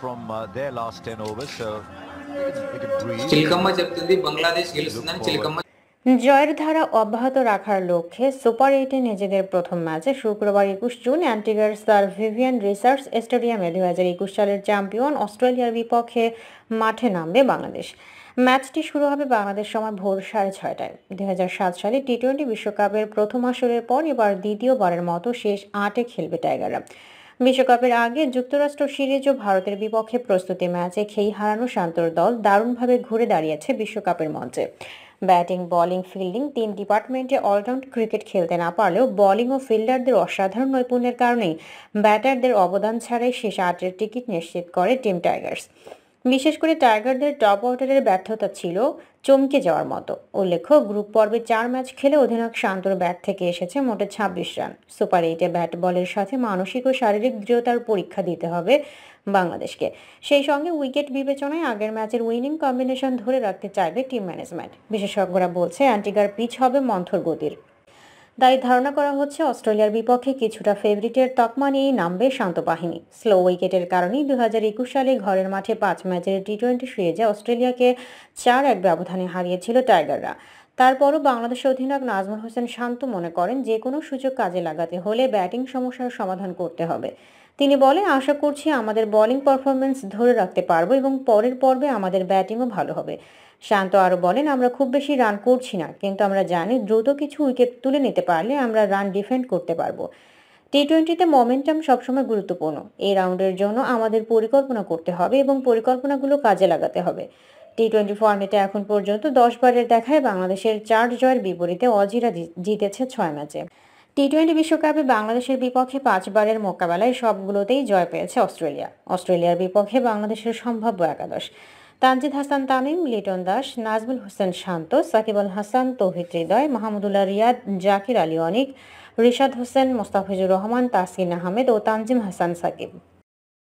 from uh, their last 10 overs. So জয়ের ধারা অব্যাহত রাখার লক্ষ্যে সুপার এইটে নিজেদের প্রথম ম্যাচে শুক্রবার একুশ জুন অ্যান্টিগার স্যার ভিভিয়ান রিসার্চ স্টেডিয়ামে দু সালের চ্যাম্পিয়ন অস্ট্রেলিয়ার বিপক্ষে মাঠে নামবে বাংলাদেশ ম্যাচটি শুরু হবে বাংলাদেশ সময় ভোর সাড়ে ছয়টায় দু সালে টি টোয়েন্টি বিশ্বকাপের প্রথম আসরের পর এবার দ্বিতীয়বারের মতো শেষ আটে খেলবে টাইগাররা বিশ্বকাপের আগে যুক্তরাষ্ট্র সিরিজ ও ভারতের বিপক্ষে প্রস্তুতি ম্যাচে খেই হারানো শান্তর দল দারুণভাবে ঘুরে দাঁড়িয়েছে বিশ্বকাপের মঞ্চে ব্যাটিং বোলিং ফিল্ডিং তিন ডিপার্টমেন্টে অলরাউন্ড ক্রিকেট খেলতে না পারলেও বোলিং ও ফিল্ডারদের অসাধারণ নৈপুণ্যের কারণেই ব্যাটারদের অবদান ছাড়াই শেষ আটের টিকিট নিশ্চিত করে টিম টাইগার্স বিশেষ করে টাইগারদের টপ অর্ডারের ব্যর্থতা ছিল চমকে যাওয়ার মতো উল্লেখ্য গ্রুপ পর্বে চার ম্যাচ খেলে অধিনায়ক শান্তর ব্যাট থেকে এসেছে মোটে ২৬ রান সুপার এইটে ব্যাট বলের সাথে মানসিক ও শারীরিক দৃঢ়তার পরীক্ষা দিতে হবে বাংলাদেশকে সেই সঙ্গে উইকেট বিবেচনায় আগের ম্যাচের উইনিং কম্বিনেশন ধরে রাখতে চাইবে টিম ম্যানেজমেন্ট বিশেষজ্ঞরা বলছে অ্যান্টিগার পিচ হবে মন্থর গতির তাই ধারণা করা হচ্ছে অস্ট্রেলিয়ার বিপক্ষে কিছুটা ফেভারিটের তকমা নিয়েই নামবে শান্ত বাহিনী স্লো উইকেটের কারণেই দু সালে ঘরের মাঠে পাঁচ ম্যাচের টি টোয়েন্টি সিরিজে অস্ট্রেলিয়াকে চার এক ব্যবধানে হারিয়েছিল টাইগাররা তারপরও বাংলাদেশ অধিনায়ক নাজমুল হোসেন শান্ত মনে করেন যে কোনো সুযোগ কাজে লাগাতে হলে ব্যাটিং সমস্যার সমাধান করতে হবে তিনি বলেন আশা করছি আমাদের বোলিং পারফরমেন্স ধরে রাখতে পারবো এবং পরের পর্বে আমাদের ব্যাটিংও ভালো হবে শান্ত আরও বলেন আমরা খুব বেশি রান করছি না কিন্তু আমরা জানি দ্রুত কিছু উইকেট তুলে নিতে পারলে আমরা রান ডিফেন্ড করতে পারবো টি টোয়েন্টিতে মোমেন্টাম সবসময় গুরুত্বপূর্ণ এই রাউন্ডের জন্য আমাদের পরিকল্পনা করতে হবে এবং পরিকল্পনাগুলো কাজে লাগাতে হবে টি টোয়েন্টি ফর্মেটে এখন পর্যন্ত দশ বারের দেখায় বাংলাদেশের চার জয়ের বিপরীতে অজিরা জিতেছে ছয় ম্যাচে টি টোয়েন্টি বিশ্বকাপে বাংলাদেশের বিপক্ষে পাঁচবারের মোকাবেলায় সবগুলোতেই জয় পেয়েছে অস্ট্রেলিয়া অস্ট্রেলিয়ার বিপক্ষে বাংলাদেশের সম্ভাব্য একাদশ তানজিদ হাসান তামিম লিটন দাস নাজমুল হোসেন শান্ত সাকিব আল হাসান তৌহিদ হৃদয় মাহমুদুল্লাহ রিয়াদ জাকির আলী অনিক রিশাদ হোসেন মোস্তাফিজুর রহমান তাসকিন আহমেদ ও তানজিম হাসান সাকিব